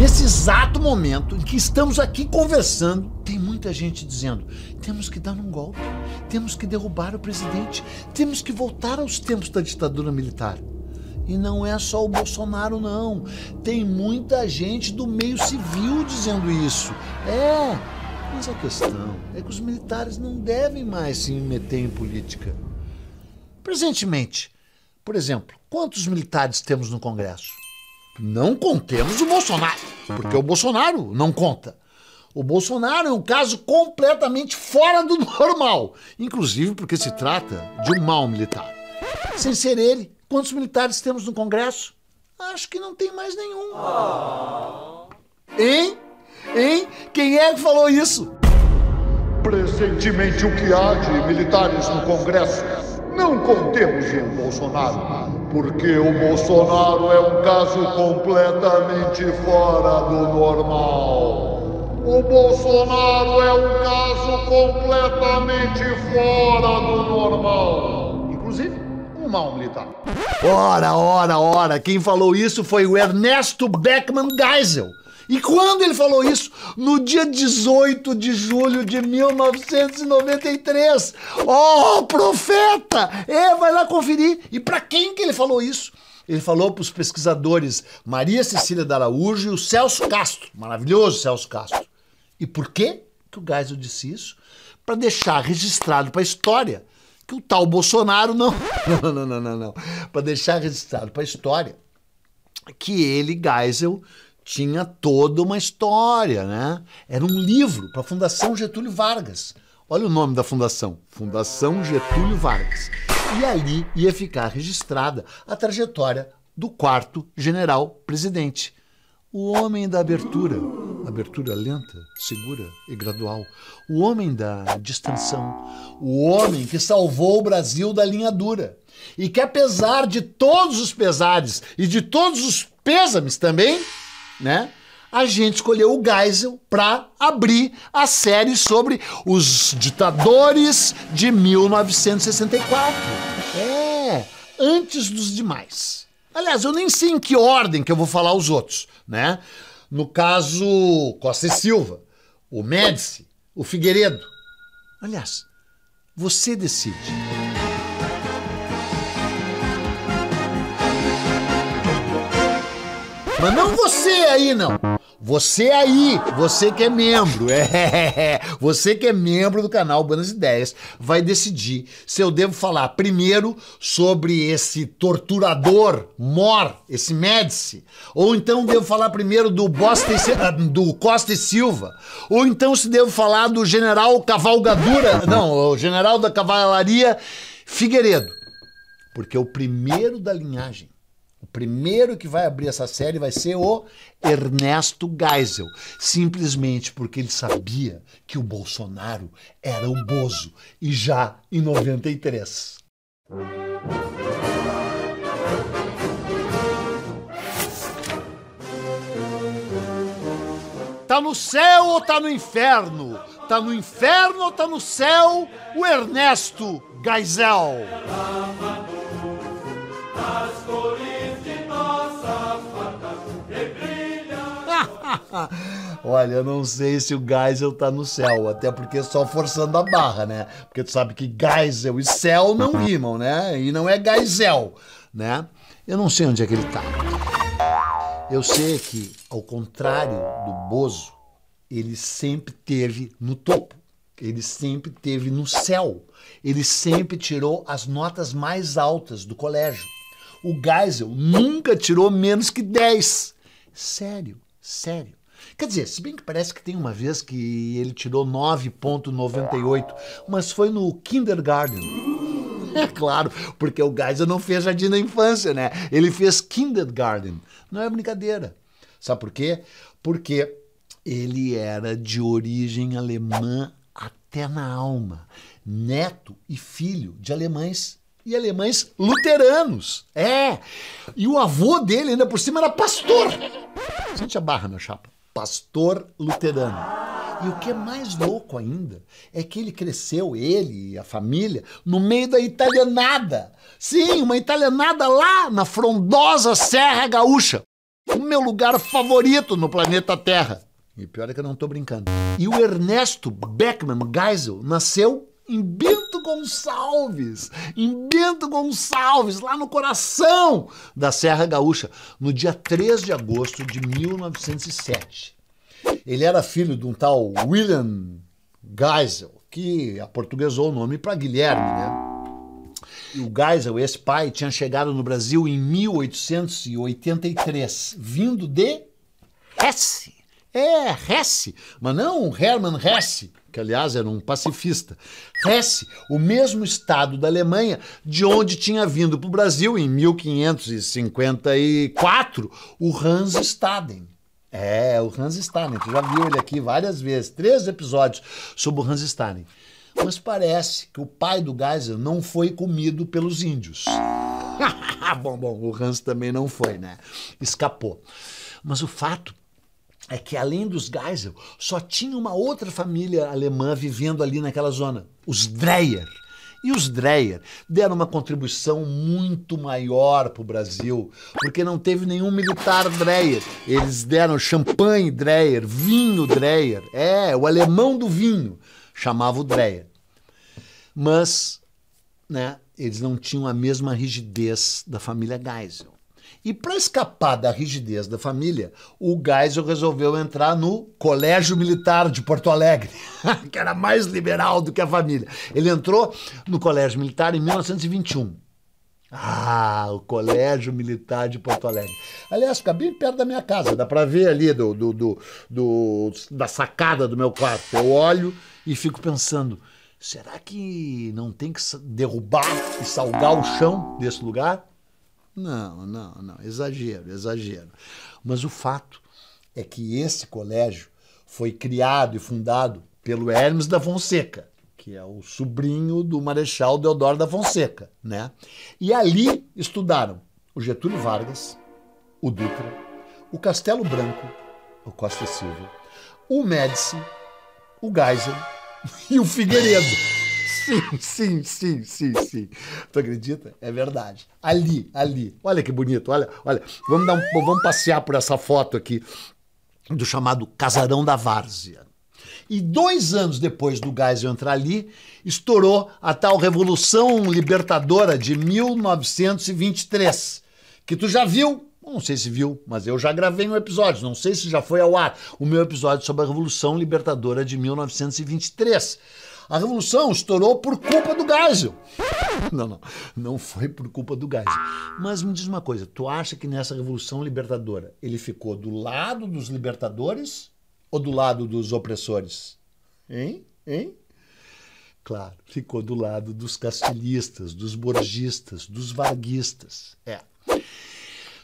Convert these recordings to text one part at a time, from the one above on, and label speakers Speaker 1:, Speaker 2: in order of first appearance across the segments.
Speaker 1: Nesse exato momento em que estamos aqui conversando, tem muita gente dizendo: temos que dar um golpe, temos que derrubar o presidente, temos que voltar aos tempos da ditadura militar. E não é só o Bolsonaro, não. Tem muita gente do meio civil dizendo isso. É, mas a é questão é que os militares não devem mais se meter em política. Presentemente, por exemplo, quantos militares temos no Congresso? não contemos o Bolsonaro, porque o Bolsonaro não conta. O Bolsonaro é um caso completamente fora do normal, inclusive porque se trata de um mal militar. Sem ser ele, quantos militares temos no Congresso? Acho que não tem mais nenhum. Hein? Hein? Quem é que falou isso? Presentemente o que há de militares no Congresso. Não contemos o Bolsonaro porque o Bolsonaro é um caso completamente fora do normal. O Bolsonaro é um caso completamente fora do normal. Inclusive, um mal militar. Ora, ora, ora, quem falou isso foi o Ernesto Beckman Geisel e quando ele falou isso? No dia 18 de julho de 1993. Oh, profeta! É, vai lá conferir. E para quem que ele falou isso? Ele falou para os pesquisadores Maria Cecília da Araújo e o Celso Castro. Maravilhoso Celso Castro. E por quê que o Geisel disse isso? Para deixar registrado para a história que o tal Bolsonaro não. Não, não, não, não, não. Para deixar registrado para a história que ele, Geisel, tinha toda uma história, né? Era um livro para a Fundação Getúlio Vargas. Olha o nome da fundação: Fundação Getúlio Vargas. E ali ia ficar registrada a trajetória do quarto general presidente. O homem da abertura, abertura lenta, segura e gradual. O homem da distensão. O homem que salvou o Brasil da linha dura. E que, apesar de todos os pesares e de todos os pêsames também, né? A gente escolheu o Geisel para abrir a série sobre os ditadores de 1964. É, antes dos demais. Aliás, eu nem sei em que ordem que eu vou falar os outros, né? No caso, Costa e Silva, o Médici, o Figueiredo. Aliás, você decide. Mas não você aí, não. Você aí, você que é membro, é, você que é membro do canal Buenas Ideias, vai decidir se eu devo falar primeiro sobre esse torturador mor, esse Médici, ou então devo falar primeiro do, Bosta e, ah, do Costa e Silva, ou então se devo falar do general Cavalgadura, não, o general da Cavalaria Figueiredo, porque é o primeiro da linhagem primeiro que vai abrir essa série vai ser o Ernesto Geisel, simplesmente porque ele sabia que o Bolsonaro era o Bozo, e já em 93. Tá no céu ou tá no inferno? Tá no inferno ou tá no céu? O Ernesto Geisel. Olha, eu não sei se o Geisel tá no céu, até porque é só forçando a barra, né? Porque tu sabe que Geisel e céu não rimam, né? E não é Geisel, né? Eu não sei onde é que ele tá. Eu sei que, ao contrário do Bozo, ele sempre teve no topo. Ele sempre teve no céu. Ele sempre tirou as notas mais altas do colégio. O Geisel nunca tirou menos que 10. Sério, sério. Quer dizer, se bem que parece que tem uma vez que ele tirou 9,98, mas foi no kindergarten. É claro, porque o Geisel não fez jardim da infância, né? Ele fez kindergarten. Não é brincadeira. Sabe por quê? Porque ele era de origem alemã até na alma, neto e filho de alemães e alemães luteranos. É! E o avô dele, ainda por cima, era pastor. Sente a barra, meu chapa pastor luterano. E o que é mais louco ainda é que ele cresceu, ele e a família, no meio da italianada. Sim, uma italianada lá na frondosa Serra Gaúcha. O meu lugar favorito no planeta Terra. E pior é que eu não estou brincando. E o Ernesto Beckman Geisel nasceu em Bento Gonçalves, em Bento Gonçalves, lá no coração da Serra Gaúcha, no dia 3 de agosto de 1907. Ele era filho de um tal William Geisel, que aportuguesou o nome para Guilherme, né? E o Geisel, esse pai, tinha chegado no Brasil em 1883, vindo de Hesse. É, Hesse, mas não Hermann Hesse, que aliás era um pacifista. Hesse, o mesmo estado da Alemanha de onde tinha vindo para o Brasil em 1554 o Hans Staden. É, o Hans Staden, tu já viu ele aqui várias vezes, três episódios sobre o Hans Staden. Mas parece que o pai do Geisel não foi comido pelos índios. bom, bom, o Hans também não foi, né? Escapou. Mas o fato é que além dos Geisel, só tinha uma outra família alemã vivendo ali naquela zona, os Dreyer. E os Dreyer deram uma contribuição muito maior para o Brasil, porque não teve nenhum militar Dreyer. Eles deram champanhe Dreyer, vinho Dreyer, é, o alemão do vinho, chamava o Dreyer. Mas, né, eles não tinham a mesma rigidez da família Geisel. E para escapar da rigidez da família, o Geisel resolveu entrar no Colégio Militar de Porto Alegre, que era mais liberal do que a família. Ele entrou no Colégio Militar em 1921. Ah, o Colégio Militar de Porto Alegre. Aliás, fica bem perto da minha casa, dá para ver ali do, do, do, do, da sacada do meu quarto. Eu olho e fico pensando: será que não tem que derrubar e salgar o chão desse lugar? Não, não, não. Exagero, exagero. Mas o fato é que esse colégio foi criado e fundado pelo Hermes da Fonseca, que é o sobrinho do Marechal Deodoro da Fonseca, né? E ali estudaram o Getúlio Vargas, o Dutra, o Castelo Branco, o Costa Silva, o Médici, o Geisel e o Figueiredo. Sim, sim, sim, sim, sim. Tu acredita? É verdade. Ali, ali. Olha que bonito, olha, olha. Vamos, dar um, vamos passear por essa foto aqui do chamado Casarão da Várzea. E dois anos depois do Geisel entrar ali, estourou a tal Revolução Libertadora de 1923, que tu já viu não sei se viu, mas eu já gravei um episódio, não sei se já foi ao ar, o meu episódio sobre a Revolução Libertadora de 1923. A revolução estourou por culpa do Geisel. Não, não, não foi por culpa do Geisel. Mas me diz uma coisa, tu acha que nessa revolução libertadora ele ficou do lado dos libertadores ou do lado dos opressores? Hein? Hein? Claro, ficou do lado dos castilhistas, dos borgistas, dos varguistas. É.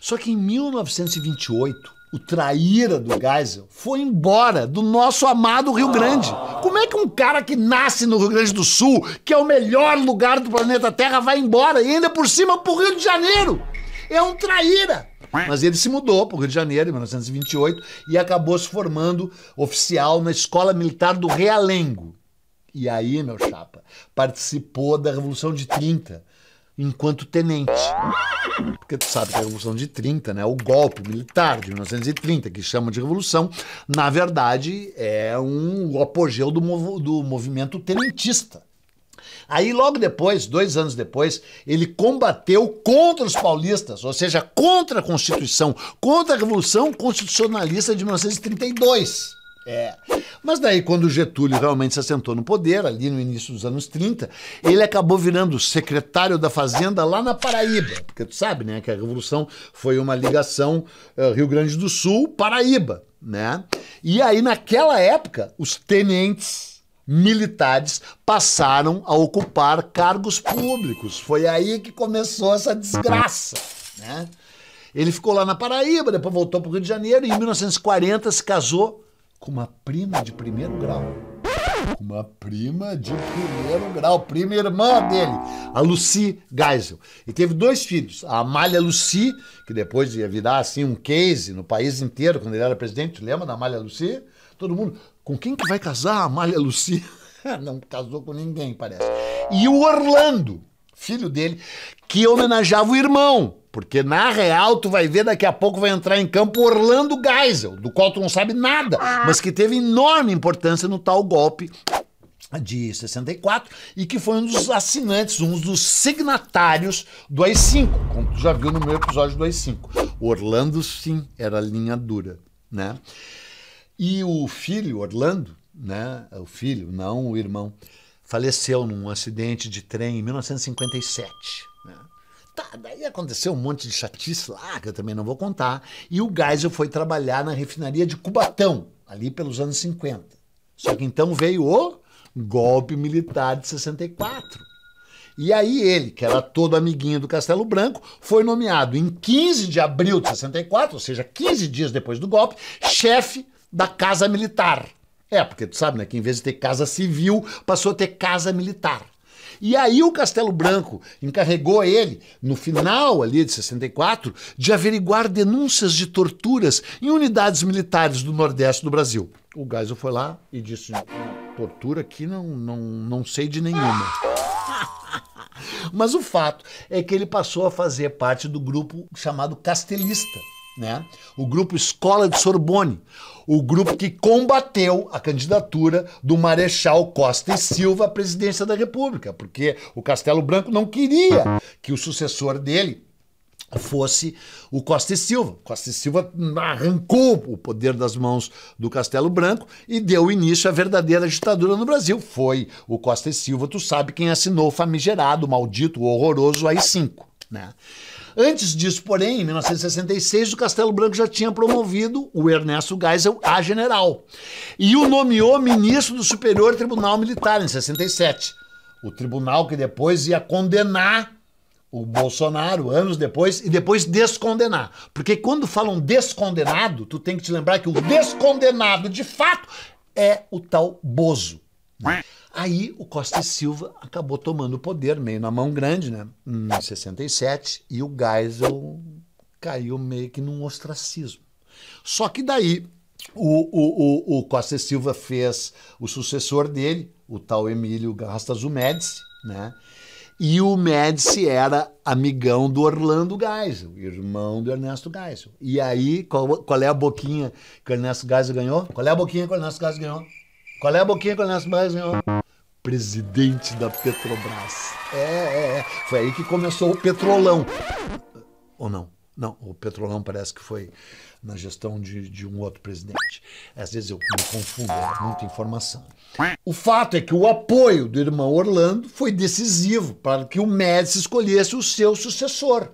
Speaker 1: Só que em 1928, o traíra do Geisel, foi embora do nosso amado Rio Grande. Como é que um cara que nasce no Rio Grande do Sul, que é o melhor lugar do planeta Terra, vai embora e ainda por cima pro Rio de Janeiro? É um traíra. Mas ele se mudou para o Rio de Janeiro em 1928 e acabou se formando oficial na Escola Militar do Realengo. E aí, meu chapa, participou da Revolução de 30, enquanto tenente. Porque tu sabe que a Revolução de 30, né, o golpe militar de 1930, que chama de Revolução, na verdade é um apogeu do, mov do movimento tenentista. Aí, logo depois, dois anos depois, ele combateu contra os paulistas, ou seja, contra a Constituição, contra a Revolução Constitucionalista de 1932. É. Mas daí, quando Getúlio realmente se assentou no poder, ali no início dos anos 30, ele acabou virando secretário da Fazenda lá na Paraíba. Porque tu sabe, né, que a Revolução foi uma ligação uh, Rio Grande do Sul-Paraíba, né? E aí, naquela época, os tenentes militares passaram a ocupar cargos públicos. Foi aí que começou essa desgraça, né? Ele ficou lá na Paraíba, depois voltou para o Rio de Janeiro e em 1940 se casou com uma prima de primeiro grau. uma prima de primeiro grau, prima irmã dele, a Lucy Geisel. E teve dois filhos, a Amália Lucy, que depois ia virar assim um case no país inteiro, quando ele era presidente, lembra da Amália Lucy? Todo mundo, com quem que vai casar a Amália Lucy? Não casou com ninguém, parece. E o Orlando, filho dele, que homenageava o irmão. Porque na real, tu vai ver, daqui a pouco vai entrar em campo Orlando Geisel, do qual tu não sabe nada, ah. mas que teve enorme importância no tal golpe de 64 e que foi um dos assinantes, um dos signatários do AI-5, como tu já viu no meu episódio do AI-5. Orlando, sim, era linha dura, né? E o filho, Orlando, né? O filho, não o irmão, faleceu num acidente de trem em 1957. Né? Tá, daí aconteceu um monte de chatice lá, que eu também não vou contar. E o Geisel foi trabalhar na refinaria de Cubatão, ali pelos anos 50. Só que então veio o golpe militar de 64. E aí ele, que era todo amiguinho do Castelo Branco, foi nomeado em 15 de abril de 64, ou seja, 15 dias depois do golpe, chefe da Casa Militar. É, porque tu sabe, né, que em vez de ter casa civil, passou a ter casa militar. E aí o Castelo Branco encarregou ele, no final ali de 64, de averiguar denúncias de torturas em unidades militares do Nordeste do Brasil. O Geisel foi lá e disse, tortura aqui não, não, não sei de nenhuma. Mas o fato é que ele passou a fazer parte do grupo chamado Castelista né? O grupo Escola de Sorbonne, o grupo que combateu a candidatura do Marechal Costa e Silva à presidência da República, porque o Castelo Branco não queria que o sucessor dele fosse o Costa e Silva. Costa e Silva arrancou o poder das mãos do Castelo Branco e deu início à verdadeira ditadura no Brasil. Foi o Costa e Silva, tu sabe quem assinou o famigerado, maldito, horroroso AI-5. Né? Antes disso, porém, em 1966, o Castelo Branco já tinha promovido o Ernesto Geisel a general e o nomeou ministro do Superior Tribunal Militar em 67. O tribunal que depois ia condenar o Bolsonaro anos depois e depois descondenar. Porque quando falam descondenado, tu tem que te lembrar que o descondenado de fato é o tal Bozo. Né? Aí o Costa e Silva acabou tomando o poder, meio na mão grande, né? Em 67, e o Geisel caiu meio que num ostracismo. Só que daí o, o, o, o Costa e Silva fez o sucessor dele, o tal Emílio o Médici, né? E o Médici era amigão do Orlando Geisel, irmão do Ernesto Geisel. E aí, qual, qual é a boquinha que o Ernesto Geisel ganhou? Qual é a boquinha que o Ernesto Geisel ganhou? Qual é a boquinha que conhece mais, senhor? Presidente da Petrobras. É, é, é. Foi aí que começou o petrolão. Ou não? Não, o petrolão parece que foi na gestão de, de, um outro presidente. Às vezes eu me confundo, é muita informação. O fato é que o apoio do irmão Orlando foi decisivo para que o Médici escolhesse o seu sucessor,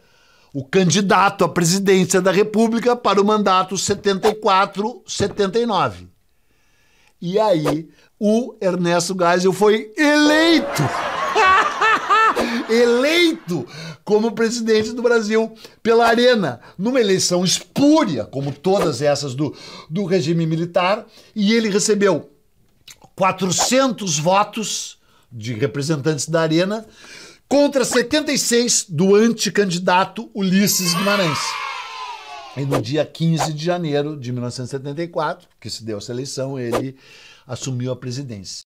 Speaker 1: o candidato à presidência da República para o mandato 74-79. E aí, o Ernesto Geisel foi eleito! eleito como presidente do Brasil pela Arena, numa eleição espúria, como todas essas do, do regime militar, e ele recebeu 400 votos de representantes da Arena contra 76 do anticandidato Ulisses Guimarães. E no dia 15 de janeiro de 1974, que se deu essa eleição, ele assumiu a presidência.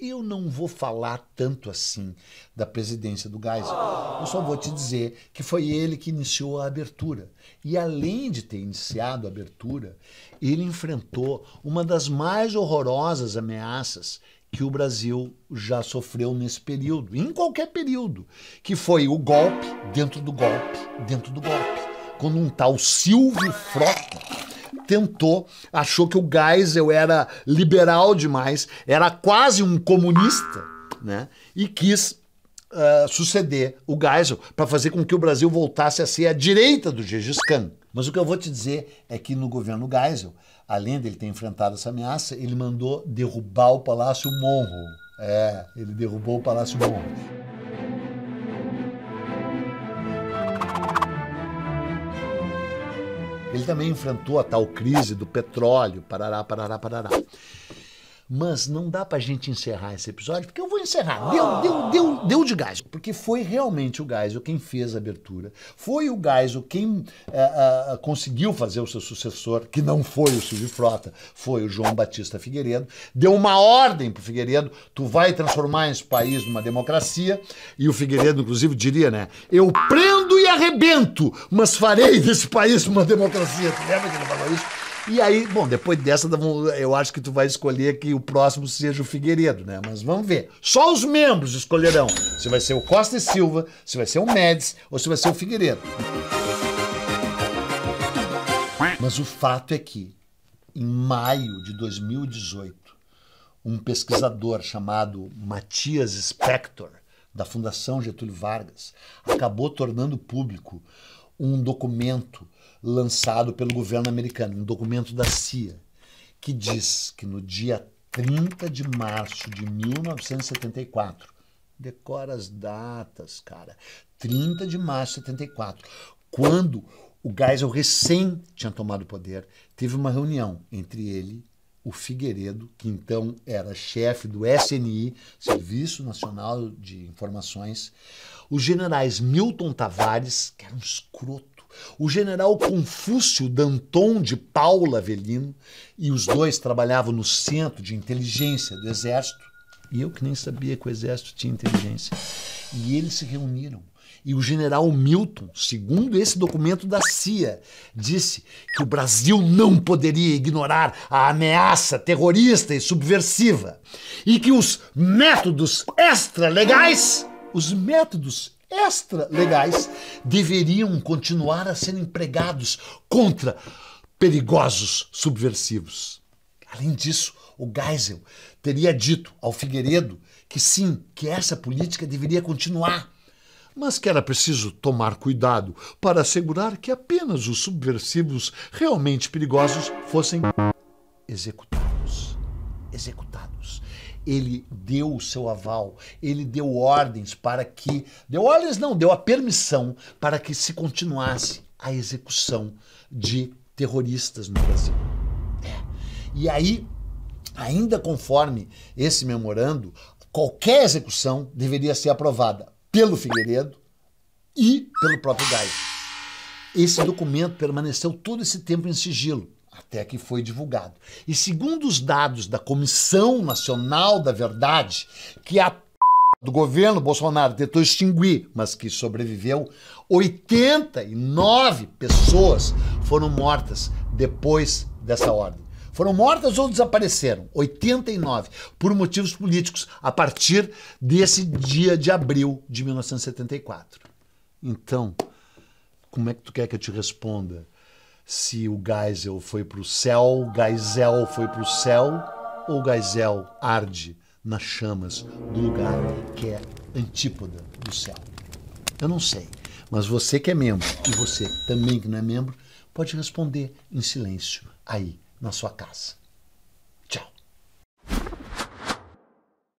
Speaker 1: Eu não vou falar tanto assim da presidência do Geisel. Eu só vou te dizer que foi ele que iniciou a abertura. E além de ter iniciado a abertura, ele enfrentou uma das mais horrorosas ameaças que o Brasil já sofreu nesse período, em qualquer período, que foi o golpe dentro do golpe, dentro do golpe quando um tal Silvio Frota tentou, achou que o Geisel era liberal demais, era quase um comunista, né? E quis uh, suceder o Geisel para fazer com que o Brasil voltasse a ser a direita do Gengis Khan. Mas o que eu vou te dizer é que no governo Geisel, além dele ter enfrentado essa ameaça, ele mandou derrubar o Palácio Monroe. É, ele derrubou o Palácio Monroe. Ele também enfrentou a tal crise do petróleo, parará, parará, parará. Mas não dá pra gente encerrar esse episódio, porque eu vou encerrar. Deu, deu, deu, deu de gás. Porque foi realmente o Geisel quem fez a abertura. Foi o Geisel quem eh, eh, eh, conseguiu fazer o seu sucessor, que não foi o Silvio Frota, foi o João Batista Figueiredo. Deu uma ordem pro Figueiredo: tu vai transformar esse país numa democracia. E o Figueiredo, inclusive, diria, né? Eu prendo arrebento, mas farei desse país uma democracia. Tu lembra que ele falou isso? E aí, bom, depois dessa, eu acho que tu vai escolher que o próximo seja o Figueiredo, né? Mas vamos ver. Só os membros escolherão se vai ser o Costa e Silva, se vai ser o Médici ou se vai ser o Figueiredo. Mas o fato é que, em maio de 2018, um pesquisador chamado Matias Spector da Fundação Getúlio Vargas, acabou tornando público um documento lançado pelo governo americano, um documento da CIA, que diz que no dia 30 de março de 1974, decora as datas, cara, 30 de março de 74, quando o Geisel recém tinha tomado o poder, teve uma reunião entre ele o Figueiredo, que então era chefe do SNI, Serviço Nacional de Informações, os generais Milton Tavares, que era um escroto, o general Confúcio Danton de Paula Avelino, e os dois trabalhavam no Centro de Inteligência do Exército, e eu que nem sabia que o Exército tinha inteligência. E eles se reuniram e o general Milton, segundo esse documento da CIA, disse que o Brasil não poderia ignorar a ameaça terrorista e subversiva e que os métodos legais, os métodos legais deveriam continuar a ser empregados contra perigosos subversivos. Além disso, o Geisel teria dito ao Figueiredo que sim, que essa política deveria continuar mas que era preciso tomar cuidado para assegurar que apenas os subversivos realmente perigosos fossem executados. Executados. Ele deu o seu aval, ele deu ordens para que. Deu ordens, não, deu a permissão para que se continuasse a execução de terroristas no Brasil. É. E aí, ainda conforme esse memorando, qualquer execução deveria ser aprovada pelo Figueiredo e pelo próprio Geisel. Esse documento permaneceu todo esse tempo em sigilo, até que foi divulgado. E segundo os dados da Comissão Nacional da Verdade, que a p... do governo Bolsonaro tentou extinguir, mas que sobreviveu, 89 pessoas foram mortas depois dessa ordem. Foram mortas ou desapareceram, 89, por motivos políticos, a partir desse dia de abril de 1974. Então, como é que tu quer que eu te responda? Se o Geisel foi para o céu, Geisel foi para o céu, ou Geisel arde nas chamas do lugar que é antípoda do céu? Eu não sei. Mas você que é membro e você também que não é membro, pode responder em silêncio aí na sua casa.